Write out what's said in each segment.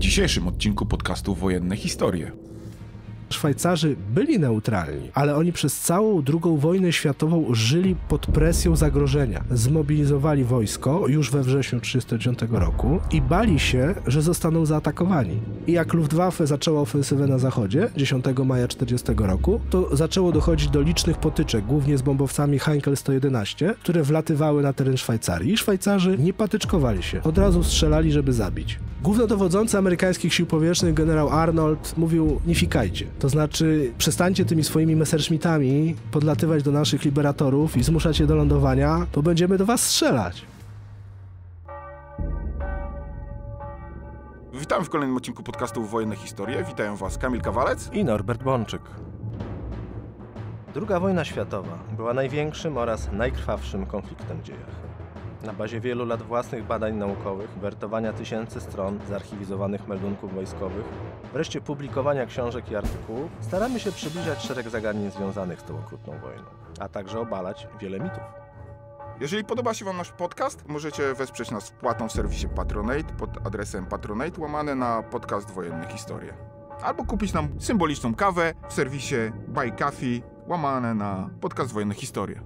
dzisiejszym odcinku podcastu Wojenne Historie. Szwajcarzy byli neutralni, ale oni przez całą II wojnę światową żyli pod presją zagrożenia. Zmobilizowali wojsko już we wrześniu 1939 roku i bali się, że zostaną zaatakowani. I jak Luftwaffe zaczęła ofensywę na zachodzie 10 maja 1940 roku, to zaczęło dochodzić do licznych potyczek, głównie z bombowcami Heinkel 111, które wlatywały na teren Szwajcarii. I Szwajcarzy nie patyczkowali się, od razu strzelali, żeby zabić. Głównodowodzący amerykańskich sił powietrznych generał Arnold mówił: Nie fikajcie. To znaczy, przestańcie tymi swoimi messerschmittami podlatywać do naszych liberatorów i zmuszać je do lądowania, bo będziemy do was strzelać. Witam w kolejnym odcinku podcastu Wojenne Historie. Witają was Kamil Kawalec i Norbert Bączyk. Druga wojna światowa była największym oraz najkrwawszym konfliktem w dziejach. Na bazie wielu lat własnych badań naukowych, wertowania tysięcy stron zarchiwizowanych meldunków wojskowych, wreszcie publikowania książek i artykułów, staramy się przybliżać szereg zagadnień związanych z tą okrutną wojną, a także obalać wiele mitów. Jeżeli podoba się Wam nasz podcast, możecie wesprzeć nas wpłatą w serwisie Patronate pod adresem patronate łamane na podcast Wojenne Historie. Albo kupić nam symboliczną kawę w serwisie Buy Coffee łamane na podcast Wojenne Historie.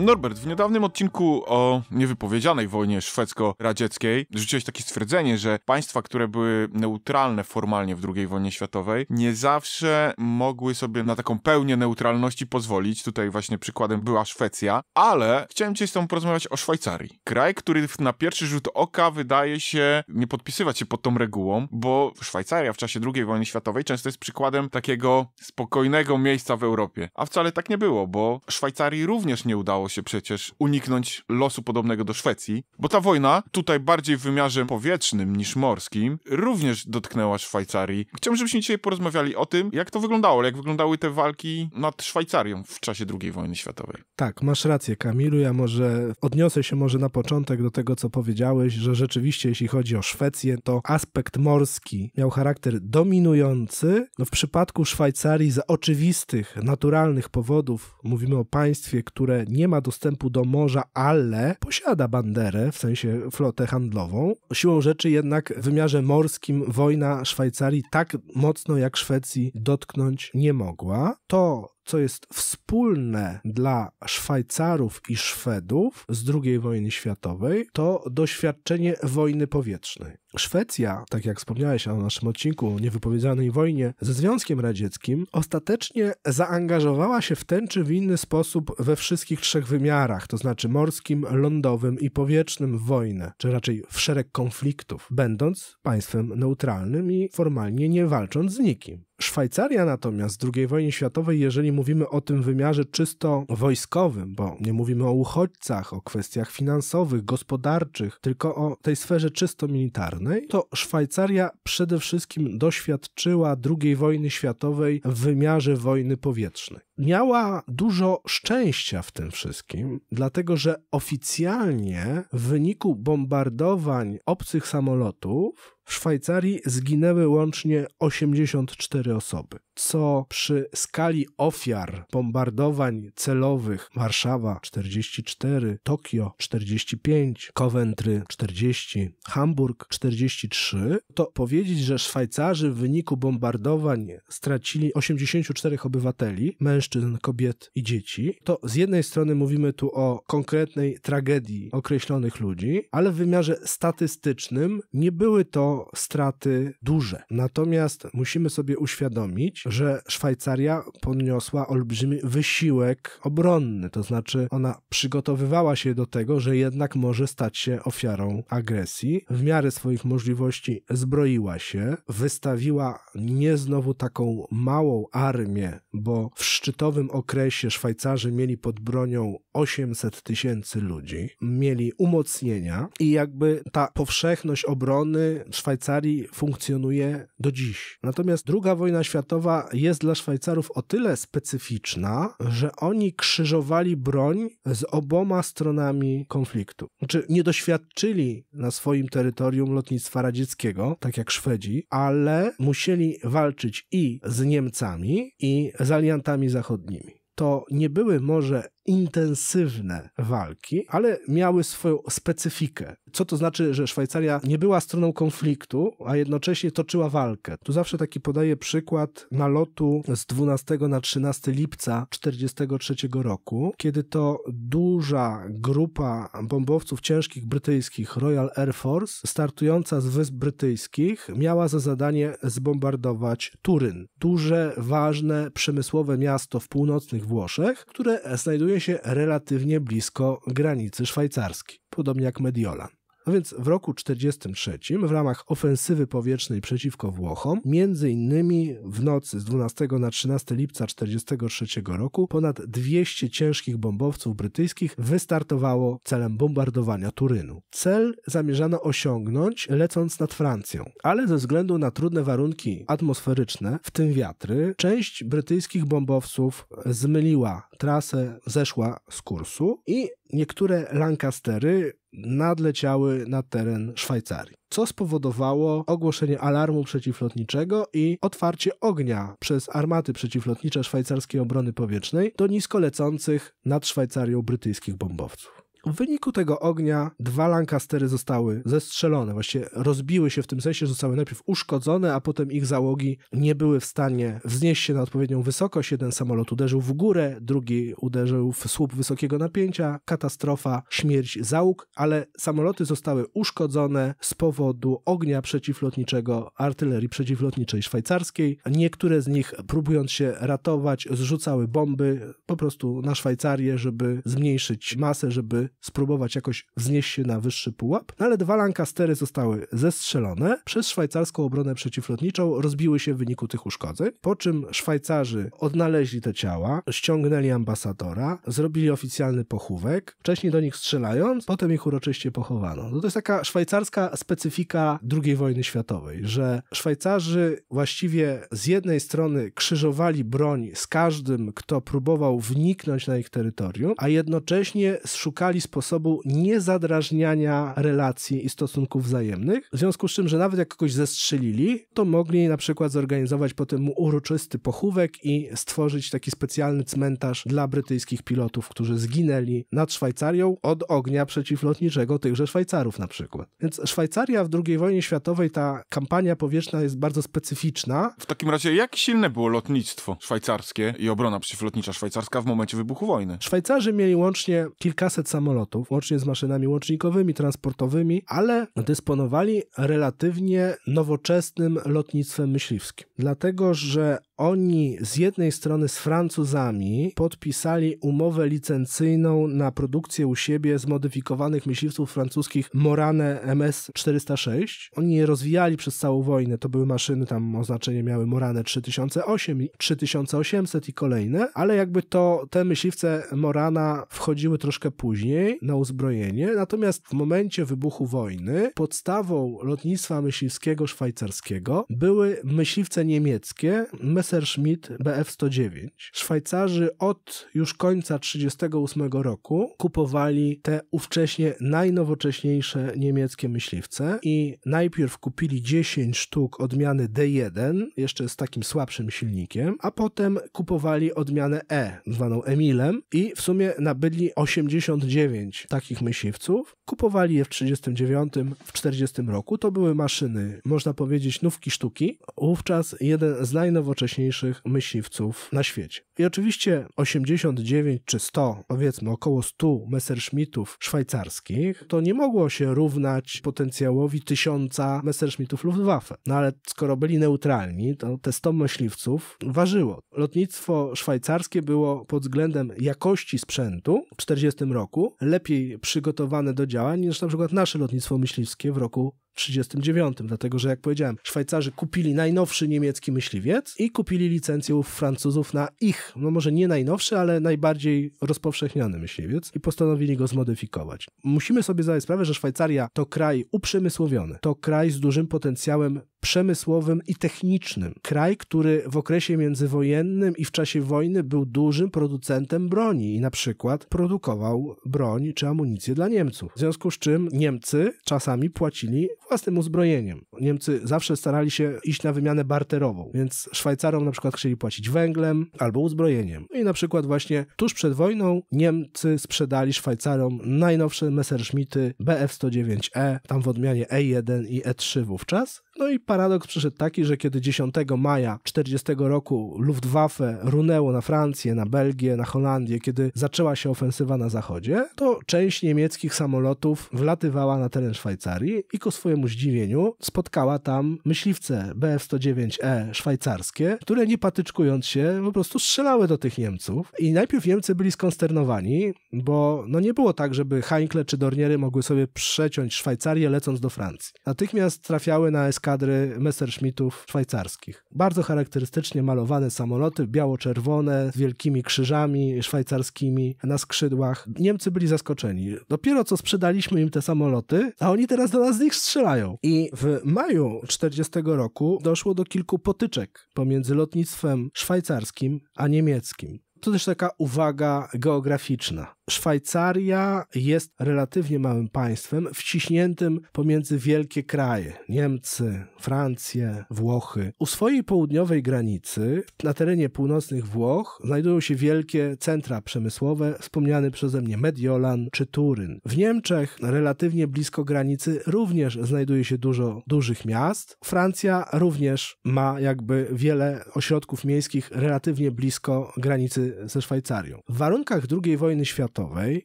Norbert, w niedawnym odcinku o niewypowiedzianej wojnie szwedzko-radzieckiej rzuciłeś takie stwierdzenie, że państwa, które były neutralne formalnie w II wojnie światowej, nie zawsze mogły sobie na taką pełnię neutralności pozwolić. Tutaj właśnie przykładem była Szwecja, ale chciałem cię z tobą porozmawiać o Szwajcarii. Kraj, który na pierwszy rzut oka wydaje się nie podpisywać się pod tą regułą, bo Szwajcaria w czasie II wojny światowej często jest przykładem takiego spokojnego miejsca w Europie. A wcale tak nie było, bo Szwajcarii również nie udało się przecież uniknąć losu podobnego do Szwecji, bo ta wojna, tutaj bardziej w wymiarze powietrznym niż morskim, również dotknęła Szwajcarii. Chciałbym, żebyśmy dzisiaj porozmawiali o tym, jak to wyglądało, jak wyglądały te walki nad Szwajcarią w czasie II wojny światowej. Tak, masz rację, Kamilu. Ja może odniosę się może na początek do tego, co powiedziałeś, że rzeczywiście, jeśli chodzi o Szwecję, to aspekt morski miał charakter dominujący. No w przypadku Szwajcarii z oczywistych, naturalnych powodów mówimy o państwie, które nie ma dostępu do morza, ale posiada banderę, w sensie flotę handlową. Siłą rzeczy jednak w wymiarze morskim wojna Szwajcarii tak mocno jak Szwecji dotknąć nie mogła. To co jest wspólne dla Szwajcarów i Szwedów z II wojny światowej, to doświadczenie wojny powietrznej. Szwecja, tak jak wspomniałeś o naszym odcinku o niewypowiedzianej wojnie ze Związkiem Radzieckim, ostatecznie zaangażowała się w ten czy w inny sposób we wszystkich trzech wymiarach, to znaczy morskim, lądowym i powietrznym w wojnę, czy raczej w szereg konfliktów, będąc państwem neutralnym i formalnie nie walcząc z nikim. Szwajcaria natomiast z II wojny światowej, jeżeli mówimy o tym wymiarze czysto wojskowym, bo nie mówimy o uchodźcach, o kwestiach finansowych, gospodarczych, tylko o tej sferze czysto militarnej, to Szwajcaria przede wszystkim doświadczyła II wojny światowej w wymiarze wojny powietrznej. Miała dużo szczęścia w tym wszystkim, dlatego że oficjalnie w wyniku bombardowań obcych samolotów w Szwajcarii zginęły łącznie 84 osoby co przy skali ofiar bombardowań celowych Warszawa 44, Tokio 45, Coventry 40, Hamburg 43, to powiedzieć, że Szwajcarzy w wyniku bombardowań stracili 84 obywateli, mężczyzn, kobiet i dzieci, to z jednej strony mówimy tu o konkretnej tragedii określonych ludzi, ale w wymiarze statystycznym nie były to straty duże. Natomiast musimy sobie uświadomić, że Szwajcaria poniosła olbrzymi wysiłek obronny, to znaczy ona przygotowywała się do tego, że jednak może stać się ofiarą agresji. W miarę swoich możliwości zbroiła się, wystawiła nie znowu taką małą armię, bo w szczytowym okresie Szwajcarzy mieli pod bronią 800 tysięcy ludzi, mieli umocnienia i jakby ta powszechność obrony Szwajcarii funkcjonuje do dziś. Natomiast druga wojna światowa jest dla Szwajcarów o tyle specyficzna, że oni krzyżowali broń z oboma stronami konfliktu. Znaczy, nie doświadczyli na swoim terytorium lotnictwa radzieckiego, tak jak Szwedzi, ale musieli walczyć i z Niemcami, i z aliantami zachodnimi to nie były może intensywne walki, ale miały swoją specyfikę. Co to znaczy, że Szwajcaria nie była stroną konfliktu, a jednocześnie toczyła walkę. Tu zawsze taki podaję przykład nalotu z 12 na 13 lipca 1943 roku, kiedy to duża grupa bombowców ciężkich brytyjskich Royal Air Force, startująca z Wysp Brytyjskich, miała za zadanie zbombardować Turyn, duże, ważne, przemysłowe miasto w północnych Włoszech, które znajduje się relatywnie blisko granicy szwajcarskiej, podobnie jak Mediolan. No więc w roku 1943 w ramach ofensywy powietrznej przeciwko Włochom, między innymi w nocy z 12 na 13 lipca 1943 roku ponad 200 ciężkich bombowców brytyjskich wystartowało celem bombardowania Turynu. Cel zamierzano osiągnąć lecąc nad Francją, ale ze względu na trudne warunki atmosferyczne, w tym wiatry, część brytyjskich bombowców zmyliła trasę, zeszła z kursu i niektóre Lancastery nadleciały na teren Szwajcarii, co spowodowało ogłoszenie alarmu przeciwlotniczego i otwarcie ognia przez armaty przeciwlotnicze szwajcarskiej obrony powietrznej do nisko lecących nad Szwajcarią brytyjskich bombowców. W wyniku tego ognia dwa Lancastery zostały zestrzelone, właściwie rozbiły się w tym sensie, że zostały najpierw uszkodzone, a potem ich załogi nie były w stanie wznieść się na odpowiednią wysokość. Jeden samolot uderzył w górę, drugi uderzył w słup wysokiego napięcia. Katastrofa, śmierć załóg, ale samoloty zostały uszkodzone z powodu ognia przeciwlotniczego artylerii przeciwlotniczej szwajcarskiej. Niektóre z nich, próbując się ratować, zrzucały bomby po prostu na Szwajcarię, żeby zmniejszyć masę, żeby spróbować jakoś wznieść się na wyższy pułap, no ale dwa Lancastery zostały zestrzelone przez szwajcarską obronę przeciwlotniczą, rozbiły się w wyniku tych uszkodzeń, po czym Szwajcarzy odnaleźli te ciała, ściągnęli ambasadora, zrobili oficjalny pochówek, wcześniej do nich strzelając, potem ich uroczyście pochowano. No to jest taka szwajcarska specyfika II wojny światowej, że Szwajcarzy właściwie z jednej strony krzyżowali broń z każdym, kto próbował wniknąć na ich terytorium, a jednocześnie szukali sposobu niezadrażniania relacji i stosunków wzajemnych, w związku z czym, że nawet jak kogoś zestrzelili, to mogli na przykład zorganizować potem tym uroczysty pochówek i stworzyć taki specjalny cmentarz dla brytyjskich pilotów, którzy zginęli nad Szwajcarią od ognia przeciwlotniczego tychże Szwajcarów na przykład. Więc Szwajcaria w II wojnie światowej ta kampania powietrzna jest bardzo specyficzna. W takim razie jak silne było lotnictwo szwajcarskie i obrona przeciwlotnicza szwajcarska w momencie wybuchu wojny? Szwajcarzy mieli łącznie kilkaset samolotów samolotów, łącznie z maszynami łącznikowymi, transportowymi, ale dysponowali relatywnie nowoczesnym lotnictwem myśliwskim. Dlatego, że oni z jednej strony z Francuzami podpisali umowę licencyjną na produkcję u siebie zmodyfikowanych myśliwców francuskich Morane MS-406. Oni je rozwijali przez całą wojnę. To były maszyny, tam oznaczenie miały Morane 3008 i 3800 i kolejne, ale jakby to te myśliwce Morana wchodziły troszkę później na uzbrojenie. Natomiast w momencie wybuchu wojny podstawą lotnictwa myśliwskiego szwajcarskiego były myśliwce niemieckie, mes Messerschmitt BF109. Szwajcarzy od już końca 1938 roku kupowali te ówcześnie najnowocześniejsze niemieckie myśliwce i najpierw kupili 10 sztuk odmiany D1, jeszcze z takim słabszym silnikiem, a potem kupowali odmianę E, zwaną Emilem i w sumie nabyli 89 takich myśliwców. Kupowali je w 1939, w 1940 roku. To były maszyny, można powiedzieć, nówki sztuki. Wówczas jeden z najnowocześniejszych myśliwców na świecie. I oczywiście 89 czy 100, powiedzmy około 100 Messerschmittów szwajcarskich, to nie mogło się równać potencjałowi tysiąca Messerschmittów Luftwaffe. No ale skoro byli neutralni, to te 100 myśliwców ważyło. Lotnictwo szwajcarskie było pod względem jakości sprzętu w 40 roku lepiej przygotowane do działań niż na przykład nasze lotnictwo myśliwskie w roku 1939, dlatego że, jak powiedziałem, Szwajcarzy kupili najnowszy niemiecki myśliwiec i kupili licencję u Francuzów na ich, no może nie najnowszy, ale najbardziej rozpowszechniony myśliwiec i postanowili go zmodyfikować. Musimy sobie zdać sprawę, że Szwajcaria to kraj uprzemysłowiony, to kraj z dużym potencjałem przemysłowym i technicznym. Kraj, który w okresie międzywojennym i w czasie wojny był dużym producentem broni i na przykład produkował broń czy amunicję dla Niemców. W związku z czym Niemcy czasami płacili z tym uzbrojeniem. Niemcy zawsze starali się iść na wymianę barterową, więc Szwajcarom na przykład chcieli płacić węglem albo uzbrojeniem. I na przykład właśnie tuż przed wojną Niemcy sprzedali Szwajcarom najnowsze Messerschmitty BF-109E, tam w odmianie E1 i E3 wówczas. No i paradoks przyszedł taki, że kiedy 10 maja 40 roku Luftwaffe runęło na Francję, na Belgię, na Holandię, kiedy zaczęła się ofensywa na zachodzie, to część niemieckich samolotów wlatywała na teren Szwajcarii i ku swojemu mojemu zdziwieniu spotkała tam myśliwce BF-109E szwajcarskie, które nie patyczkując się po prostu strzelały do tych Niemców. I najpierw Niemcy byli skonsternowani, bo no nie było tak, żeby Heinkle czy Dorniery mogły sobie przeciąć Szwajcarię lecąc do Francji. Natychmiast trafiały na eskadry Messerschmittów szwajcarskich. Bardzo charakterystycznie malowane samoloty, biało-czerwone, z wielkimi krzyżami szwajcarskimi na skrzydłach. Niemcy byli zaskoczeni. Dopiero co sprzedaliśmy im te samoloty, a oni teraz do nas z nich strzelają. I w maju 40 roku doszło do kilku potyczek pomiędzy lotnictwem szwajcarskim a niemieckim. To też taka uwaga geograficzna. Szwajcaria jest relatywnie małym państwem, wciśniętym pomiędzy wielkie kraje Niemcy, Francję, Włochy. U swojej południowej granicy, na terenie północnych Włoch, znajdują się wielkie centra przemysłowe, wspomniany przeze mnie Mediolan czy Turyn. W Niemczech, relatywnie blisko granicy, również znajduje się dużo dużych miast. Francja również ma jakby wiele ośrodków miejskich relatywnie blisko granicy ze Szwajcarią. W warunkach II wojny światowej,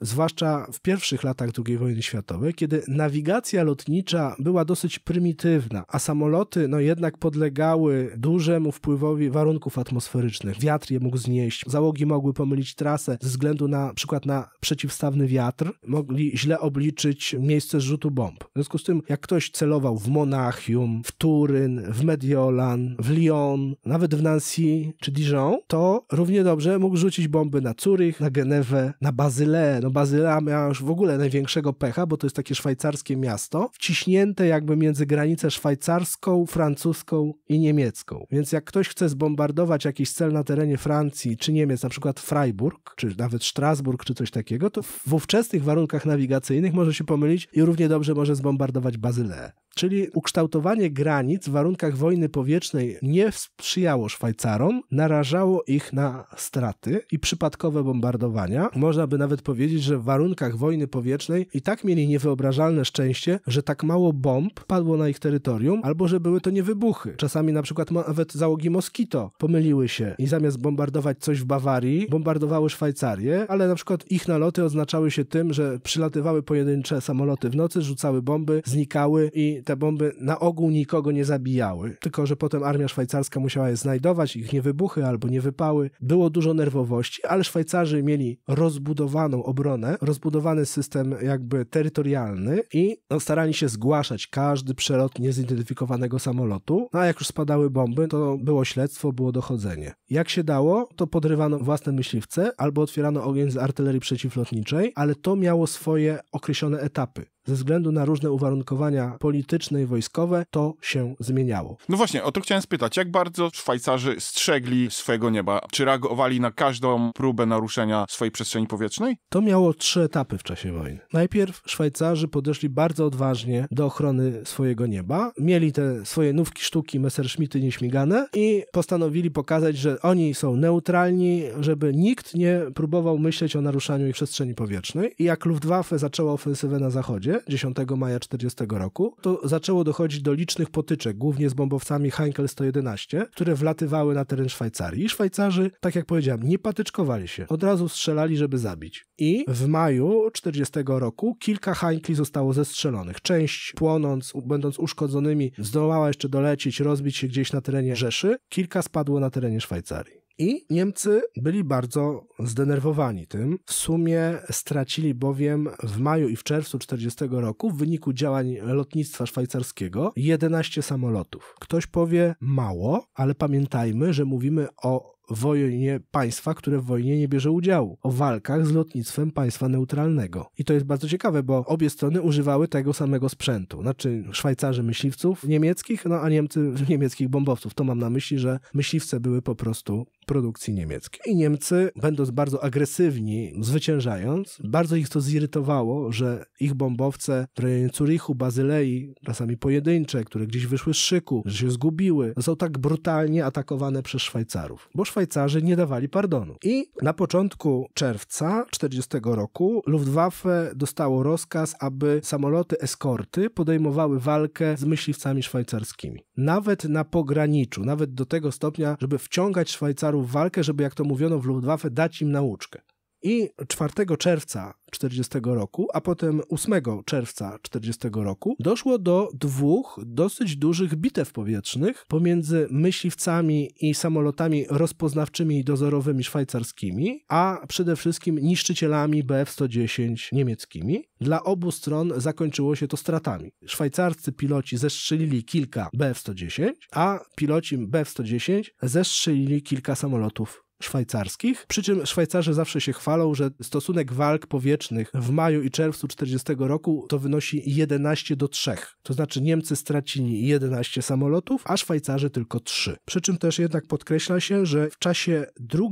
zwłaszcza w pierwszych latach II wojny światowej, kiedy nawigacja lotnicza była dosyć prymitywna, a samoloty no jednak podlegały dużemu wpływowi warunków atmosferycznych. Wiatr je mógł znieść, załogi mogły pomylić trasę ze względu na, na przykład na przeciwstawny wiatr, mogli źle obliczyć miejsce zrzutu bomb. W związku z tym, jak ktoś celował w Monachium, w Turyn, w Mediolan, w Lyon, nawet w Nancy czy Dijon, to równie dobrze mógł mógł rzucić bomby na Curych, na Genewę, na Bazyleę. No Bazylea miała już w ogóle największego pecha, bo to jest takie szwajcarskie miasto, wciśnięte jakby między granicę szwajcarską, francuską i niemiecką. Więc jak ktoś chce zbombardować jakiś cel na terenie Francji czy Niemiec, na przykład Freiburg, czy nawet Strasburg, czy coś takiego, to w ówczesnych warunkach nawigacyjnych może się pomylić i równie dobrze może zbombardować Bazyleę. Czyli ukształtowanie granic w warunkach wojny powietrznej nie sprzyjało Szwajcarom, narażało ich na straty i przypadkowe bombardowania. Można by nawet powiedzieć, że w warunkach wojny powietrznej i tak mieli niewyobrażalne szczęście, że tak mało bomb padło na ich terytorium, albo że były to nie wybuchy. Czasami na przykład nawet załogi Moskito pomyliły się i zamiast bombardować coś w Bawarii, bombardowały Szwajcarię, ale na przykład ich naloty oznaczały się tym, że przylatywały pojedyncze samoloty w nocy, rzucały bomby, znikały i te bomby na ogół nikogo nie zabijały, tylko że potem armia szwajcarska musiała je znajdować, ich nie wybuchy albo nie wypały. Było dużo nerwowości, ale Szwajcarzy mieli rozbudowaną obronę, rozbudowany system jakby terytorialny i no, starali się zgłaszać każdy przelot niezidentyfikowanego samolotu. No, a jak już spadały bomby, to było śledztwo, było dochodzenie. Jak się dało, to podrywano własne myśliwce albo otwierano ogień z artylerii przeciwlotniczej, ale to miało swoje określone etapy ze względu na różne uwarunkowania polityczne i wojskowe to się zmieniało. No właśnie, o to chciałem spytać. Jak bardzo Szwajcarzy strzegli swojego nieba? Czy reagowali na każdą próbę naruszenia swojej przestrzeni powietrznej? To miało trzy etapy w czasie wojny. Najpierw Szwajcarzy podeszli bardzo odważnie do ochrony swojego nieba. Mieli te swoje nówki sztuki Messerschmitty nieśmigane i postanowili pokazać, że oni są neutralni, żeby nikt nie próbował myśleć o naruszaniu ich przestrzeni powietrznej. I jak Luftwaffe zaczęła ofensywę na zachodzie, 10 maja 40 roku, to zaczęło dochodzić do licznych potyczek, głównie z bombowcami Heinkel 111, które wlatywały na teren Szwajcarii. I Szwajcarzy, tak jak powiedziałem, nie patyczkowali się, od razu strzelali, żeby zabić. I w maju 40 roku kilka Heinkli zostało zestrzelonych. Część płonąc, będąc uszkodzonymi, zdołała jeszcze dolecieć, rozbić się gdzieś na terenie Rzeszy, kilka spadło na terenie Szwajcarii. I Niemcy byli bardzo zdenerwowani tym. W sumie stracili bowiem w maju i w czerwcu 40 roku w wyniku działań lotnictwa szwajcarskiego 11 samolotów. Ktoś powie mało, ale pamiętajmy, że mówimy o wojnie państwa, które w wojnie nie bierze udziału, o walkach z lotnictwem państwa neutralnego. I to jest bardzo ciekawe, bo obie strony używały tego samego sprzętu. Znaczy Szwajcarzy myśliwców niemieckich, no a Niemcy niemieckich bombowców. To mam na myśli, że myśliwce były po prostu produkcji niemieckiej. I Niemcy, będąc bardzo agresywni, zwyciężając, bardzo ich to zirytowało, że ich bombowce w rejonie Curichu, Bazylei, czasami pojedyncze, które gdzieś wyszły z szyku, że się zgubiły, są tak brutalnie atakowane przez Szwajcarów. Bo Szwajcarzy nie dawali pardonu. I na początku czerwca 40 roku Luftwaffe dostało rozkaz, aby samoloty eskorty podejmowały walkę z myśliwcami szwajcarskimi. Nawet na pograniczu, nawet do tego stopnia, żeby wciągać Szwajcarów w walkę, żeby jak to mówiono w Luftwaffe dać im nauczkę. I 4 czerwca 40 roku, a potem 8 czerwca 40 roku doszło do dwóch dosyć dużych bitew powietrznych pomiędzy myśliwcami i samolotami rozpoznawczymi i dozorowymi szwajcarskimi, a przede wszystkim niszczycielami BF-110 niemieckimi. Dla obu stron zakończyło się to stratami. Szwajcarscy piloci zestrzelili kilka BF-110, a piloci BF-110 zestrzelili kilka samolotów szwajcarskich. Przy czym Szwajcarzy zawsze się chwalą, że stosunek walk powietrznych w maju i czerwcu 40 roku to wynosi 11 do 3. To znaczy Niemcy stracili 11 samolotów, a Szwajcarzy tylko 3. Przy czym też jednak podkreśla się, że w czasie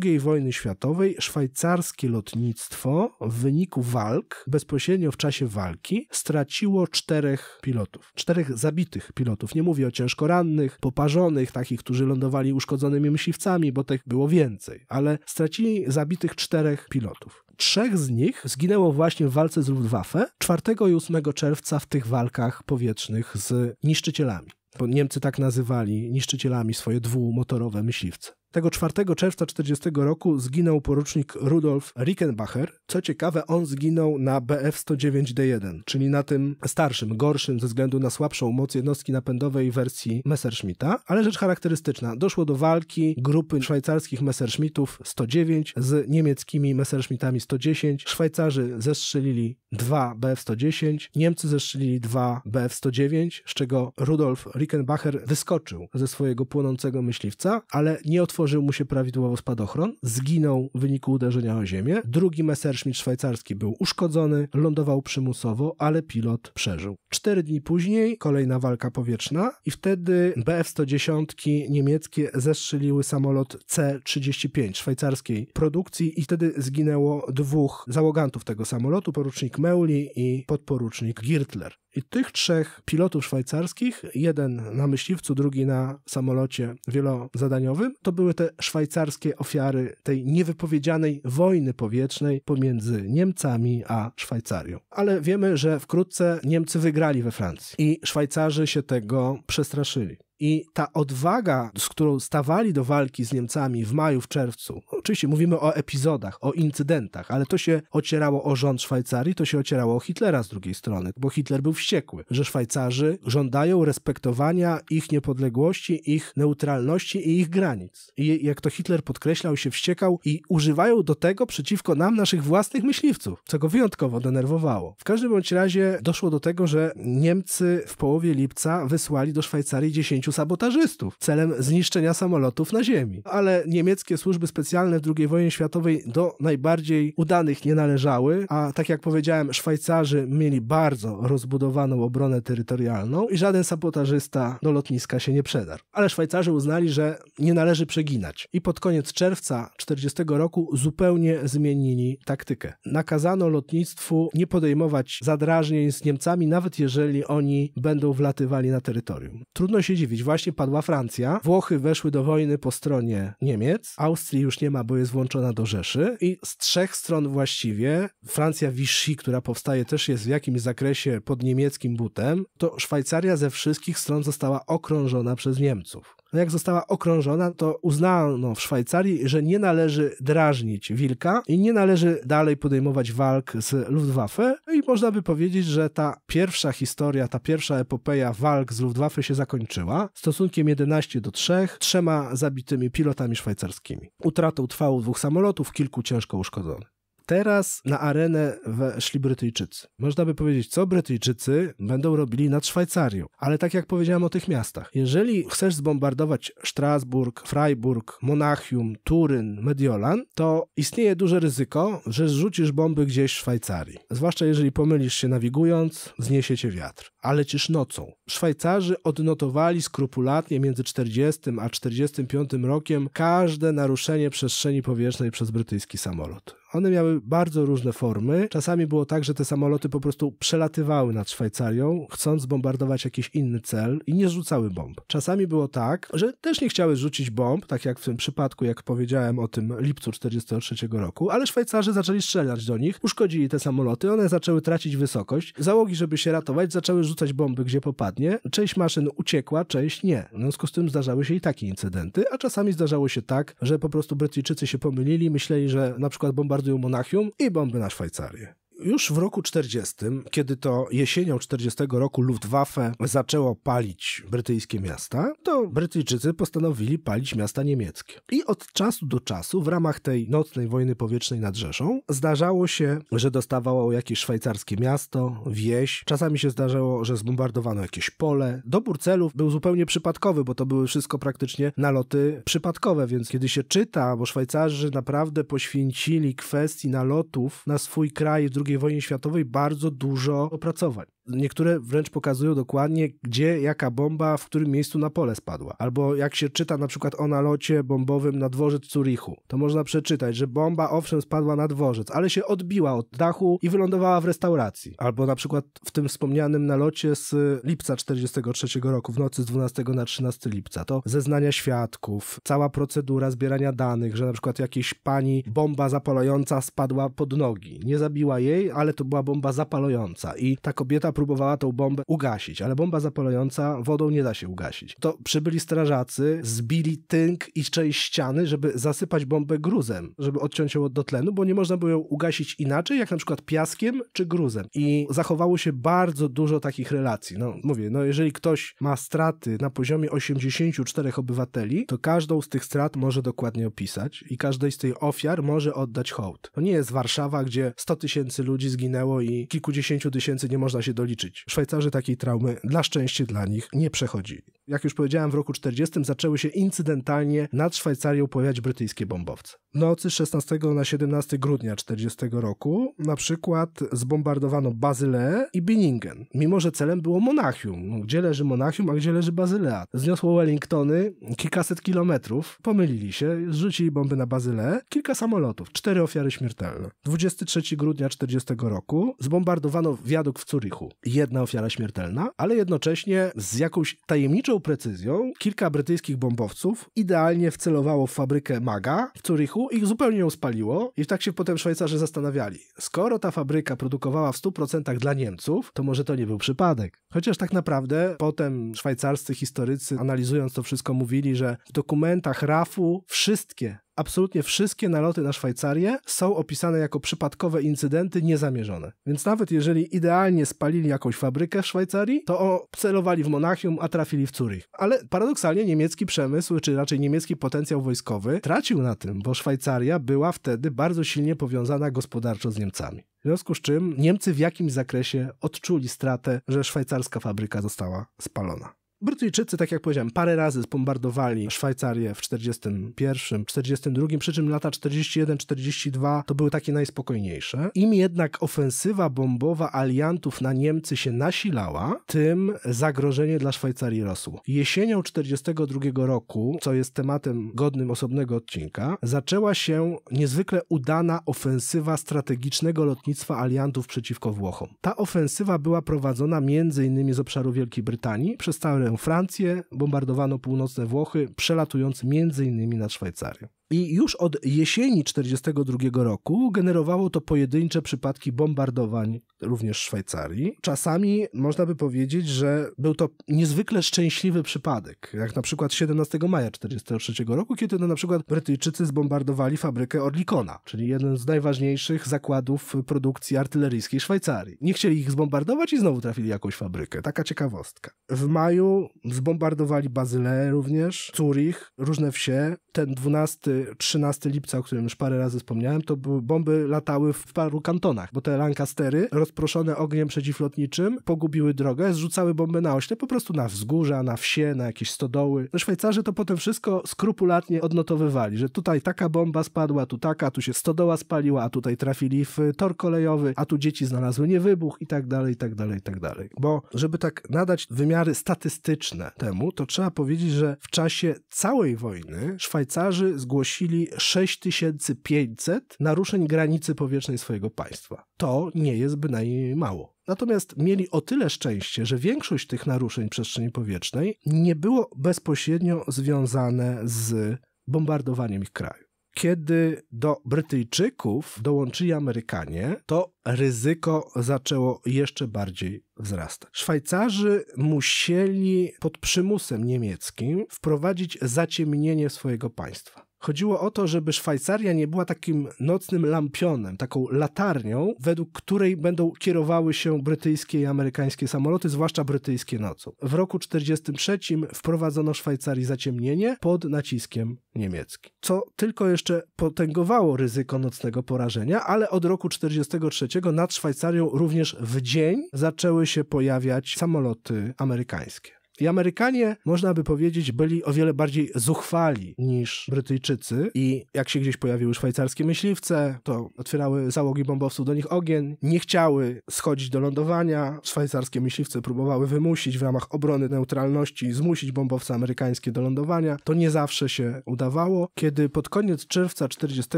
II wojny światowej szwajcarskie lotnictwo w wyniku walk, bezpośrednio w czasie walki, straciło czterech pilotów. Czterech zabitych pilotów. Nie mówię o ciężko rannych, poparzonych, takich, którzy lądowali uszkodzonymi myśliwcami, bo tych było więcej więcej, ale stracili zabitych czterech pilotów. Trzech z nich zginęło właśnie w walce z Luftwaffe 4 i 8 czerwca w tych walkach powietrznych z niszczycielami. Bo Niemcy tak nazywali niszczycielami swoje dwumotorowe myśliwce. Tego 4 czerwca 40 roku zginął porucznik Rudolf Rickenbacher. Co ciekawe, on zginął na BF-109D1, czyli na tym starszym, gorszym ze względu na słabszą moc jednostki napędowej wersji Messerschmitta. Ale rzecz charakterystyczna, doszło do walki grupy szwajcarskich Messerschmittów 109 z niemieckimi Messerschmittami 110. Szwajcarzy zestrzelili dwa BF-110, Niemcy zestrzelili dwa BF-109, z czego Rudolf Rickenbacher wyskoczył ze swojego płonącego myśliwca, ale nie otworzył otworzył mu się prawidłowo spadochron, zginął w wyniku uderzenia o ziemię. Drugi Messerschmitt szwajcarski był uszkodzony, lądował przymusowo, ale pilot przeżył. Cztery dni później kolejna walka powietrzna i wtedy BF-110 niemieckie zestrzeliły samolot C-35 szwajcarskiej produkcji i wtedy zginęło dwóch załogantów tego samolotu, porucznik Meuli i podporucznik Girtler. I tych trzech pilotów szwajcarskich, jeden na myśliwcu, drugi na samolocie wielozadaniowym, to były były te szwajcarskie ofiary tej niewypowiedzianej wojny powietrznej pomiędzy Niemcami a Szwajcarią. Ale wiemy, że wkrótce Niemcy wygrali we Francji i Szwajcarzy się tego przestraszyli. I ta odwaga, z którą stawali do walki z Niemcami w maju, w czerwcu, no, oczywiście mówimy o epizodach, o incydentach, ale to się ocierało o rząd Szwajcarii, to się ocierało o Hitlera z drugiej strony, bo Hitler był wściekły, że Szwajcarzy żądają respektowania ich niepodległości, ich neutralności i ich granic. I jak to Hitler podkreślał, się wściekał i używają do tego przeciwko nam naszych własnych myśliwców, co go wyjątkowo denerwowało. W każdym bądź razie doszło do tego, że Niemcy w połowie lipca wysłali do Szwajcarii 10 sabotażystów celem zniszczenia samolotów na ziemi. Ale niemieckie służby specjalne w II wojnie światowej do najbardziej udanych nie należały, a tak jak powiedziałem, Szwajcarzy mieli bardzo rozbudowaną obronę terytorialną i żaden sabotażysta do lotniska się nie przedarł. Ale Szwajcarzy uznali, że nie należy przeginać i pod koniec czerwca 40 roku zupełnie zmienili taktykę. Nakazano lotnictwu nie podejmować zadrażnień z Niemcami, nawet jeżeli oni będą wlatywali na terytorium. Trudno się dziwić, mówić. Właśnie padła Francja, Włochy weszły do wojny po stronie Niemiec, Austrii już nie ma, bo jest włączona do Rzeszy i z trzech stron właściwie Francja Vichy, która powstaje też jest w jakimś zakresie pod niemieckim butem, to Szwajcaria ze wszystkich stron została okrążona przez Niemców no jak została okrążona, to uznano w Szwajcarii, że nie należy drażnić wilka i nie należy dalej podejmować walk z Luftwaffe. No I można by powiedzieć, że ta pierwsza historia, ta pierwsza epopeja walk z Luftwaffe się zakończyła stosunkiem 11 do 3, trzema zabitymi pilotami szwajcarskimi. Utratą trwało dwóch samolotów, kilku ciężko uszkodzonych. Teraz na arenę weszli Brytyjczycy. Można by powiedzieć, co Brytyjczycy będą robili nad Szwajcarią. Ale tak jak powiedziałem o tych miastach, jeżeli chcesz zbombardować Strasburg, Freiburg, Monachium, Turyn, Mediolan, to istnieje duże ryzyko, że zrzucisz bomby gdzieś w Szwajcarii. Zwłaszcza jeżeli pomylisz się nawigując, zniesie cię wiatr. Ale ciż nocą. Szwajcarzy odnotowali skrupulatnie między 40 a 45 rokiem każde naruszenie przestrzeni powietrznej przez brytyjski samolot. One miały bardzo różne formy. Czasami było tak, że te samoloty po prostu przelatywały nad Szwajcarią, chcąc bombardować jakiś inny cel i nie rzucały bomb. Czasami było tak, że też nie chciały rzucić bomb, tak jak w tym przypadku, jak powiedziałem o tym lipcu 1943 roku, ale Szwajcarzy zaczęli strzelać do nich, uszkodzili te samoloty, one zaczęły tracić wysokość. Załogi, żeby się ratować, zaczęły rzucać bomby, gdzie popadnie. Część maszyn uciekła, część nie. W związku z tym zdarzały się i takie incydenty, a czasami zdarzało się tak, że po prostu Brytyjczycy się pomylili, myśleli, że na przykład bombardują bombardują Monachium i bomby na Szwajcarię. Już w roku 40, kiedy to jesienią 40 roku Luftwaffe zaczęło palić brytyjskie miasta, to Brytyjczycy postanowili palić miasta niemieckie. I od czasu do czasu w ramach tej nocnej wojny powietrznej nad Rzeszą zdarzało się, że dostawało jakieś szwajcarskie miasto, wieś. Czasami się zdarzało, że zbombardowano jakieś pole. Dobór celów był zupełnie przypadkowy, bo to były wszystko praktycznie naloty przypadkowe, więc kiedy się czyta, bo Szwajcarzy naprawdę poświęcili kwestii nalotów na swój kraj w II II wojnie światowej bardzo dużo opracowań. Niektóre wręcz pokazują dokładnie, gdzie jaka bomba w którym miejscu na pole spadła. Albo jak się czyta na przykład o nalocie bombowym na dworzec Zurichu, to można przeczytać, że bomba owszem spadła na dworzec, ale się odbiła od dachu i wylądowała w restauracji. Albo na przykład w tym wspomnianym nalocie z lipca 43 roku, w nocy z 12 na 13 lipca. To zeznania świadków, cała procedura zbierania danych, że na przykład jakiejś pani bomba zapalająca spadła pod nogi. Nie zabiła jej, ale to była bomba zapalająca i ta kobieta próbowała tą bombę ugasić, ale bomba zapalająca wodą nie da się ugasić. To przybyli strażacy, zbili tynk i część ściany, żeby zasypać bombę gruzem, żeby odciąć ją do tlenu, bo nie można było ją ugasić inaczej, jak na przykład piaskiem czy gruzem. I zachowało się bardzo dużo takich relacji. No mówię, no jeżeli ktoś ma straty na poziomie 84 obywateli, to każdą z tych strat może dokładnie opisać i każdej z tych ofiar może oddać hołd. To nie jest Warszawa, gdzie 100 tysięcy ludzi zginęło i kilkudziesięciu tysięcy nie można się do doliczyć. Szwajcarzy takiej traumy na szczęście dla nich nie przechodzili. Jak już powiedziałem, w roku 40 zaczęły się incydentalnie nad Szwajcarią pojawiać brytyjskie bombowce. Nocy 16 na 17 grudnia 40 roku na przykład zbombardowano Bazyle i Binningen, mimo że celem było Monachium. No, gdzie leży Monachium, a gdzie leży Bazylea? Zniosło Wellingtony kilkaset kilometrów, pomylili się, zrzucili bomby na Bazyle, kilka samolotów, cztery ofiary śmiertelne. 23 grudnia 40 roku zbombardowano wiadukt w Curichu jedna ofiara śmiertelna, ale jednocześnie z jakąś tajemniczą precyzją kilka brytyjskich bombowców idealnie wcelowało w fabrykę Maga w Curychu i zupełnie ją spaliło i tak się potem Szwajcarzy zastanawiali. Skoro ta fabryka produkowała w 100% dla Niemców, to może to nie był przypadek. Chociaż tak naprawdę potem szwajcarscy historycy analizując to wszystko mówili, że w dokumentach RAF-u wszystkie absolutnie wszystkie naloty na Szwajcarię są opisane jako przypadkowe incydenty niezamierzone. Więc nawet jeżeli idealnie spalili jakąś fabrykę w Szwajcarii, to celowali w Monachium, a trafili w Zurich. Ale paradoksalnie niemiecki przemysł, czy raczej niemiecki potencjał wojskowy tracił na tym, bo Szwajcaria była wtedy bardzo silnie powiązana gospodarczo z Niemcami. W związku z czym Niemcy w jakimś zakresie odczuli stratę, że szwajcarska fabryka została spalona. Brytyjczycy, tak jak powiedziałem, parę razy zbombardowali Szwajcarię w 41, 42, przy czym lata 41-42 to były takie najspokojniejsze. Im jednak ofensywa bombowa aliantów na Niemcy się nasilała, tym zagrożenie dla Szwajcarii rosło. Jesienią 42 roku, co jest tematem godnym osobnego odcinka, zaczęła się niezwykle udana ofensywa strategicznego lotnictwa aliantów przeciwko Włochom. Ta ofensywa była prowadzona m.in. z obszaru Wielkiej Brytanii przez całe Francję. bombardowano północne Włochy, przelatując m.in. nad Szwajcarią. I już od jesieni 1942 roku generowało to pojedyncze przypadki bombardowań również Szwajcarii. Czasami można by powiedzieć, że był to niezwykle szczęśliwy przypadek, jak na przykład 17 maja 1943 roku, kiedy to na przykład Brytyjczycy zbombardowali fabrykę Orlikona, czyli jeden z najważniejszych zakładów produkcji artyleryjskiej Szwajcarii. Nie chcieli ich zbombardować i znowu trafili jakąś fabrykę. Taka ciekawostka. W maju zbombardowali Bazylę również, Zurich, różne wsie. Ten 12-13 lipca, o którym już parę razy wspomniałem, to były bomby latały w paru kantonach, bo te Lancastery rozproszone ogniem przeciwlotniczym pogubiły drogę, zrzucały bomby na ośle, po prostu na wzgórza, na wsie, na jakieś stodoły. No Szwajcarzy to potem wszystko skrupulatnie odnotowywali, że tutaj taka bomba spadła, tu taka, tu się stodoła spaliła, a tutaj trafili w tor kolejowy, a tu dzieci znalazły niewybuch i tak dalej, i tak dalej, i tak dalej. Bo żeby tak nadać wymiary statystyczne statystyczne temu, to trzeba powiedzieć, że w czasie całej wojny Szwajcarzy zgłosili 6500 naruszeń granicy powietrznej swojego państwa. To nie jest bynajmniej mało. Natomiast mieli o tyle szczęście, że większość tych naruszeń przestrzeni powietrznej nie było bezpośrednio związane z bombardowaniem ich kraju. Kiedy do Brytyjczyków dołączyli Amerykanie, to ryzyko zaczęło jeszcze bardziej wzrastać. Szwajcarzy musieli pod przymusem niemieckim wprowadzić zaciemnienie swojego państwa. Chodziło o to, żeby Szwajcaria nie była takim nocnym lampionem, taką latarnią, według której będą kierowały się brytyjskie i amerykańskie samoloty, zwłaszcza brytyjskie nocą. W roku 1943 wprowadzono Szwajcarii zaciemnienie pod naciskiem niemieckim, co tylko jeszcze potęgowało ryzyko nocnego porażenia, ale od roku 1943 nad Szwajcarią również w dzień zaczęły się pojawiać samoloty amerykańskie. I Amerykanie, można by powiedzieć, byli o wiele bardziej zuchwali niż Brytyjczycy i jak się gdzieś pojawiły szwajcarskie myśliwce, to otwierały załogi bombowców do nich ogień, nie chciały schodzić do lądowania, szwajcarskie myśliwce próbowały wymusić w ramach obrony neutralności, zmusić bombowce amerykańskie do lądowania. To nie zawsze się udawało. Kiedy pod koniec czerwca 40